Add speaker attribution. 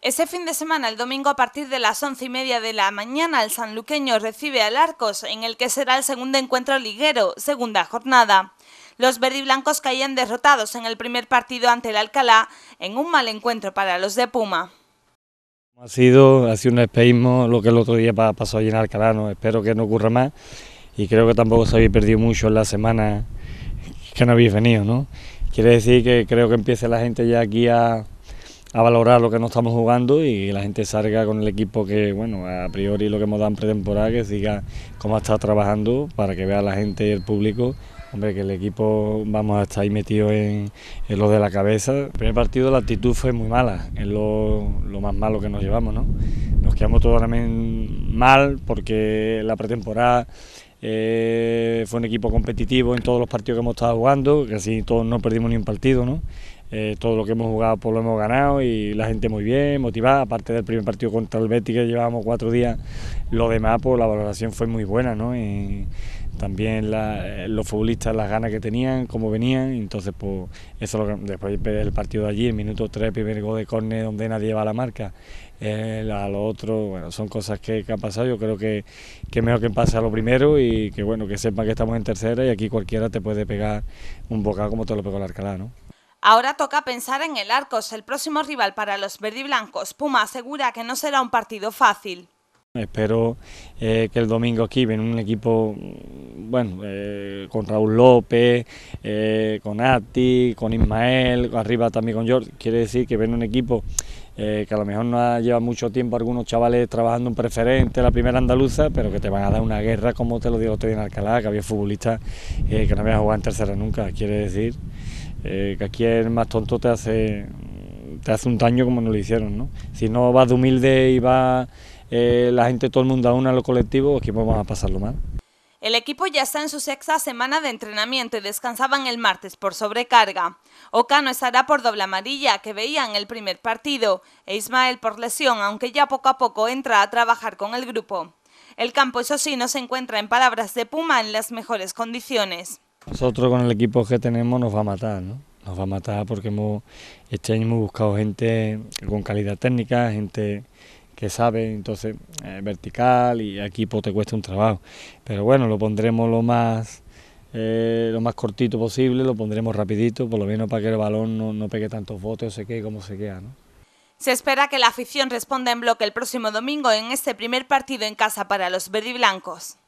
Speaker 1: Ese fin de semana, el domingo, a partir de las once y media de la mañana, el sanluqueño recibe al Arcos, en el que será el segundo encuentro liguero, segunda jornada. Los verdiblancos caían derrotados en el primer partido ante el Alcalá, en un mal encuentro para los de Puma.
Speaker 2: Ha sido, ha sido un espejismo lo que el otro día pasó allí en Alcalá, no, espero que no ocurra más y creo que tampoco se había perdido mucho en la semana que no habéis venido, ¿no? Quiere decir que creo que empieza la gente ya aquí a a valorar lo que no estamos jugando y la gente salga con el equipo que, bueno, a priori lo que hemos dado en pretemporada, que siga cómo está trabajando para que vea la gente y el público. Hombre, que el equipo vamos a estar ahí metido en, en lo de la cabeza. El primer partido la actitud fue muy mala, es lo, más malo que nos llevamos, ¿no? Nos quedamos todos también mal porque la pretemporada eh, fue un equipo competitivo en todos los partidos que hemos estado jugando, casi todos no perdimos ni un partido, ¿no? Eh, todo lo que hemos jugado pues lo hemos ganado y la gente muy bien, motivada, aparte del primer partido contra el Betis que llevábamos cuatro días, lo demás pues la valoración fue muy buena, ¿no? también eh, los futbolistas las ganas que tenían, cómo venían, entonces pues eso lo, después del partido de allí, en minuto 3, primer gol de córner donde nadie va a la marca, eh, a lo otro, bueno, son cosas que, han pasado, yo creo que, es mejor que pase a lo primero y que bueno, que sepan que estamos en tercera y aquí cualquiera te puede pegar un bocado como te lo pegó el Arcalá, ¿no?
Speaker 1: Ahora toca pensar en el Arcos, el próximo rival para los verdiblancos. Puma asegura que no será un partido fácil.
Speaker 2: Espero eh, que el domingo aquí viene un equipo, mm, bueno, eh, con Raúl López, eh, con Ati, con Ismael, arriba también con George. Quiere decir que viene un equipo que a lo mejor no ha, llevado mucho tiempo algunos chavales trabajando en preferente, la primera andaluza, pero que te van a dar una guerra, como te lo digo otro en Alcalá, que había futbolistas que no habían jugado en tercera nunca. Quiere decir eh, que aquí el más tonto te hace, te hace un daño como no lo hicieron. ¿no? Si no vas de humilde y va eh, la gente, todo el mundo a una a lo colectivo, aquí vamos a pasarlo mal.
Speaker 1: El equipo ya está en su sexta semana de entrenamiento y descansaban el martes por sobrecarga. Ocano estará por doble amarilla, que veía en el primer partido, e Ismael por lesión, aunque ya poco a poco entra a trabajar con el grupo. El campo, eso sí, no se encuentra en palabras de Puma en las mejores condiciones.
Speaker 2: Nosotros con el equipo que tenemos nos va a matar, ¿no? Nos va a matar porque hemos, este año hemos buscado gente con calidad técnica, gente que sabe, entonces eh, vertical y equipo te cuesta un trabajo. Pero bueno, lo pondremos lo más eh, lo más cortito posible, lo pondremos rapidito, por lo menos para que el balón no, pegue tantos botes o se quede como se queda. ¿no?
Speaker 1: Se espera que la afición responda en bloque el próximo domingo en este primer partido en casa para los verdiblancos.